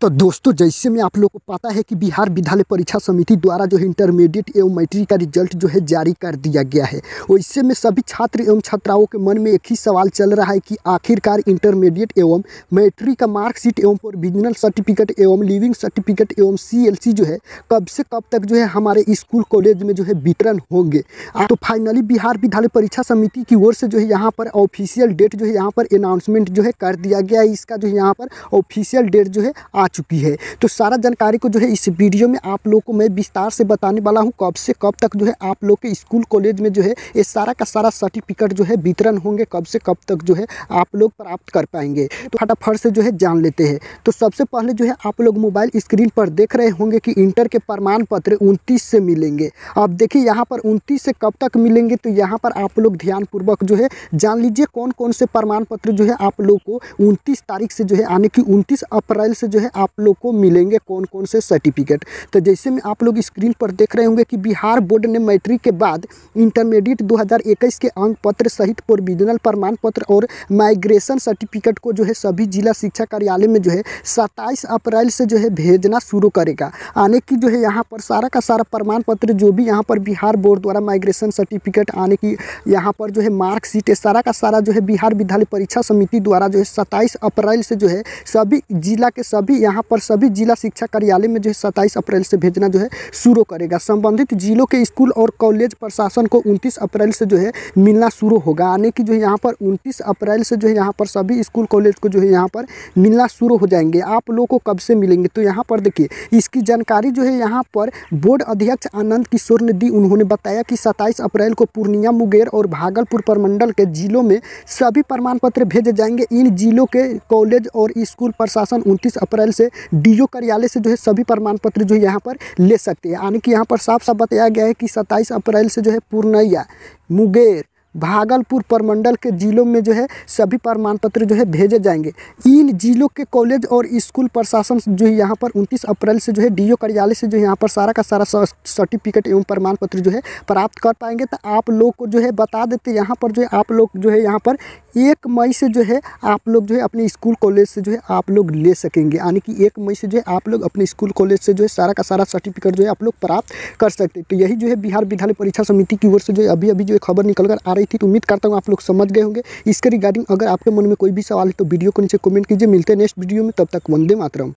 तो दोस्तों जैसे में आप लोग को पता है कि बिहार विद्यालय परीक्षा समिति द्वारा जो है इंटरमीडिएट एवं मैट्रिक का रिजल्ट जो है जारी कर दिया गया है वैसे में सभी छात्र एवं छात्राओं के मन में एक ही सवाल चल रहा है कि आखिरकार इंटरमीडिएट एवं मैट्रिक का मार्कशीट एवं प्रोविजनल सर्टिफिकेट एवं लिविंग सर्टिफिकेट एवं सी जो है कब से कब तक जो है हमारे स्कूल कॉलेज में जो है वितरण होंगे तो फाइनली बिहार विद्यालय परीक्षा समिति की ओर से जो है यहाँ पर ऑफिशियल डेट जो है यहाँ पर अनाउंसमेंट जो है कर दिया गया है इसका जो है यहाँ पर ऑफिशियल डेट जो है आ चुकी है तो सारा जानकारी को जो है इस वीडियो में आप लोग को मैं विस्तार से बताने वाला हूँ कब से कब तक जो है आप लोग के स्कूल कॉलेज में जो है ये सारा का सारा सर्टिफिकेट जो है वितरण होंगे कब से कब तक जो है आप लोग प्राप्त कर पाएंगे तो फटाफट से जो है जान लेते हैं तो सबसे पहले जो है आप लोग मोबाइल स्क्रीन पर देख रहे होंगे कि इंटर के प्रमाण पत्र उनतीस से मिलेंगे अब देखिए यहाँ पर उनतीस से कब तक मिलेंगे तो यहाँ पर आप लोग ध्यानपूर्वक जो है जान लीजिए कौन कौन से प्रमाण पत्र जो है आप लोग को उनतीस तारीख से जो है यानी कि उनतीस अप्रैल से जो है आप लोग को मिलेंगे कौन कौन से सर्टिफिकेट तो जैसे में आप लोग स्क्रीन पर देख रहे होंगे कि बिहार बोर्ड ने मैट्रिक के बाद इंटरमीडिएट 2021 के अंक पत्र सहित प्रोविजनल प्रमाण पत्र और माइग्रेशन सर्टिफिकेट को जो है सभी जिला शिक्षा कार्यालय में जो है सत्ताईस अप्रैल से जो है भेजना शुरू करेगा आने की जो है यहाँ पर सारा का सारा प्रमाण पत्र जो भी यहाँ पर बिहार बोर्ड द्वारा माइग्रेशन सर्टिफिकेट आने की यहाँ पर जो है मार्कशीट है सारा का सारा जो है बिहार विद्यालय परीक्षा समिति द्वारा जो है सत्ताईस अप्रैल से जो है सभी जिला के सभी यहाँ पर सभी जिला शिक्षा कार्यालय में जो है सत्ताईस अप्रैल से भेजना जो है शुरू करेगा संबंधित जिलों के स्कूल और कॉलेज प्रशासन को उनतीस अप्रैल से जो है मिलना शुरू होगा यानी कि जो है यहाँ पर उनतीस अप्रैल से जो है यहाँ पर सभी स्कूल कॉलेज को जो है यहाँ पर मिलना शुरू हो जाएंगे आप लोगों को कब से मिलेंगे तो यहाँ पर देखिए इसकी जानकारी जो है यहाँ पर बोर्ड अध्यक्ष आनंद किशोर ने दी उन्होंने बताया कि सत्ताईस अप्रैल को पूर्णिया मुंगेर और भागलपुर प्रमंडल के जिलों में सभी प्रमाण पत्र भेजे जाएंगे इन जिलों के कॉलेज और स्कूल प्रशासन उनतीस अप्रैल से डीओ कार्यालय से जो है सभी प्रमाण पत्र जो है यहाँ पर ले सकते हैं यानी कि यहाँ पर साफ साफ बताया गया है कि सत्ताईस अप्रैल से जो है पूर्णैया मुंगेर भागलपुर प्रमंडल के ज़िलों में जो है सभी प्रमाण पत्र जो है भेजे जाएंगे इन ज़िलों के कॉलेज और स्कूल प्रशासन जो है यहाँ पर उनतीस अप्रैल से जो है डीओ कार्यालय से जो है यहाँ पर सारा का सारा सर्टिफिकेट एवं प्रमाण पत्र जो है प्राप्त कर पाएंगे तो आप लोग को जो है बता देते यहाँ पर जो है आप लोग जो है यहाँ पर एक मई से जो है आप लोग जो है अपने स्कूल कॉलेज से जो है आप लोग ले सकेंगे यानी कि एक मई से जो है आप लोग अपने स्कूल कॉलेज से जो है सारा का सारा सर्टिफिकेट जो है आप लोग प्राप्त कर सकते हैं तो यही जो है बिहार विद्यालय परीक्षा समिति की ओर से जो है अभी अभी जो है खबर निकल कर आ रही थी तो उम्मीद करता हूँ आप लोग समझ गए होंगे इसके रिगार्डिंग अगर आपके मन में कोई भी सवाल है तो वीडियो को नीचे कमेंट कीजिए मिलते हैं नेक्स्ट वीडियो में तब तक वंदे मातरम